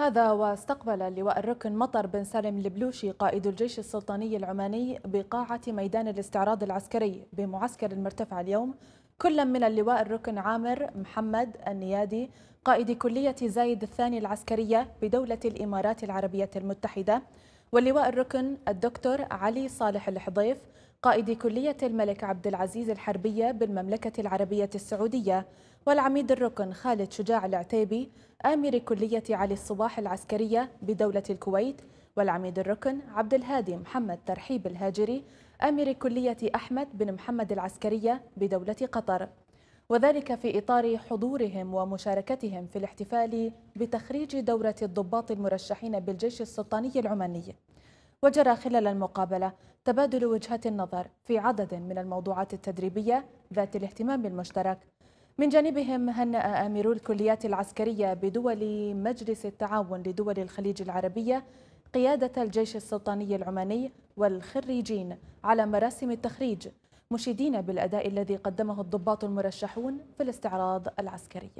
هذا واستقبل اللواء الركن مطر بن سالم البلوشي قائد الجيش السلطاني العماني بقاعة ميدان الاستعراض العسكري بمعسكر المرتفع اليوم كل من اللواء الركن عامر محمد النيادي قائد كلية زايد الثاني العسكرية بدولة الإمارات العربية المتحدة واللواء الركن الدكتور علي صالح الحضيف قائد كلية الملك عبد العزيز الحربية بالمملكة العربية السعودية والعميد الركن خالد شجاع العتيبي آمر كلية علي الصباح العسكرية بدولة الكويت والعميد الركن عبد الهادي محمد ترحيب الهاجري آمر كلية أحمد بن محمد العسكرية بدولة قطر وذلك في إطار حضورهم ومشاركتهم في الاحتفال بتخريج دورة الضباط المرشحين بالجيش السلطاني العماني وجرى خلال المقابلة تبادل وجهات النظر في عدد من الموضوعات التدريبية ذات الاهتمام المشترك من جانبهم هنأ أمير الكليات العسكرية بدول مجلس التعاون لدول الخليج العربية قيادة الجيش السلطاني العماني والخريجين على مراسم التخريج مشيدين بالأداء الذي قدمه الضباط المرشحون في الاستعراض العسكري